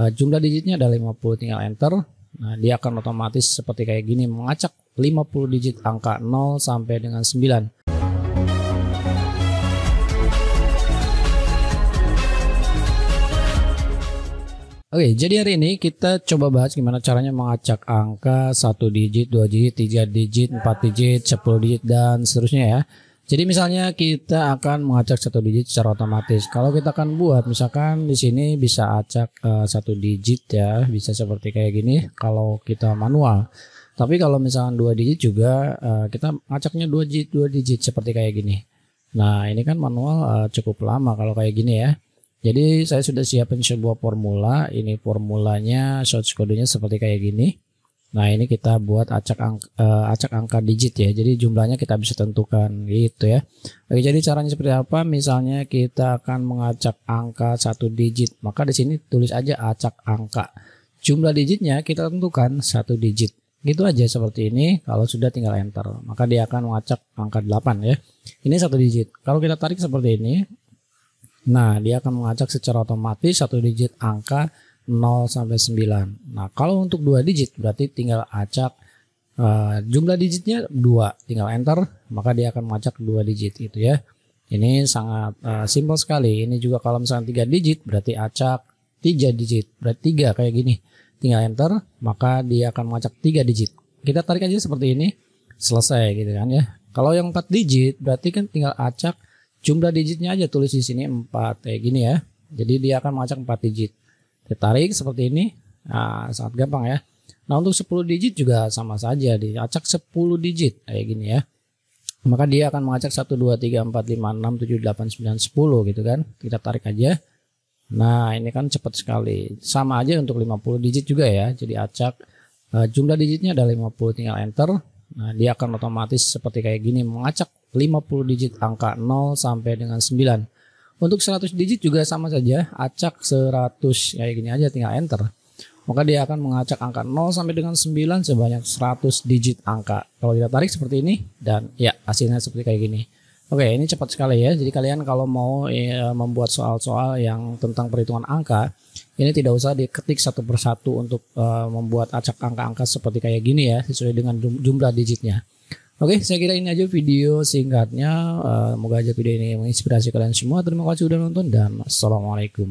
Eh, jumlah digitnya ada 50 tinggal enter nah dia akan otomatis seperti kayak gini mengacak 50 digit angka 0 sampai dengan 9 Oke, jadi hari ini kita coba bahas gimana caranya mengacak angka 1 digit, 2 digit, 3 digit, 4 digit, 10 digit, dan seterusnya ya. Jadi misalnya kita akan mengacak satu digit secara otomatis. Kalau kita akan buat, misalkan di sini bisa acak uh, satu digit ya, bisa seperti kayak gini. Kalau kita manual, tapi kalau misalkan dua digit juga uh, kita acaknya dua digit, dua digit seperti kayak gini. Nah ini kan manual uh, cukup lama kalau kayak gini ya. Jadi saya sudah siapin sebuah formula. Ini formulanya, source kodenya seperti kayak gini. Nah ini kita buat acak angka, uh, eh, acak angka digit ya. Jadi jumlahnya kita bisa tentukan gitu ya. Oke, jadi caranya seperti apa? Misalnya kita akan mengacak angka satu digit. Maka di sini tulis aja acak angka. Jumlah digitnya kita tentukan satu digit. Gitu aja seperti ini. Kalau sudah tinggal enter. Maka dia akan mengacak angka 8 ya. Ini satu digit. Kalau kita tarik seperti ini. Nah dia akan mengacak secara otomatis satu digit angka 0 sampai 9. Nah, kalau untuk dua digit berarti tinggal acak uh, jumlah digitnya 2, tinggal enter maka dia akan mengacak dua digit itu ya. Ini sangat uh, simpel sekali. Ini juga kalau misalnya tiga digit berarti acak tiga digit. Berarti tiga kayak gini. Tinggal enter maka dia akan mengacak tiga digit. Kita tarik aja seperti ini. Selesai gitu kan ya. Kalau yang 4 digit berarti kan tinggal acak jumlah digitnya aja tulis di sini 4 kayak gini ya. Jadi dia akan mengacak 4 digit ditarik seperti ini nah, sangat gampang ya nah untuk 10 digit juga sama saja diacak 10 digit kayak gini ya maka dia akan mengacak 1 2 3 4 5 6 7 8 9 10 gitu kan kita tarik aja nah ini kan cepat sekali sama aja untuk 50 digit juga ya jadi acak uh, jumlah digitnya ada 50 tinggal enter nah dia akan otomatis seperti kayak gini mengacak 50 digit angka 0 sampai dengan 9 untuk 100 digit juga sama saja, acak 100 ya gini aja tinggal enter. Maka dia akan mengacak angka 0 sampai dengan 9 sebanyak 100 digit angka. Kalau kita tarik seperti ini dan ya hasilnya seperti kayak gini. Oke, ini cepat sekali ya. Jadi kalian kalau mau ya, membuat soal-soal yang tentang perhitungan angka, ini tidak usah diketik satu persatu untuk uh, membuat acak angka-angka seperti kayak gini ya, sesuai dengan jumlah digitnya. Oke, okay, saya kira ini aja video singkatnya. Uh, aja video ini menginspirasi kalian semua. Terima kasih sudah nonton dan assalamualaikum.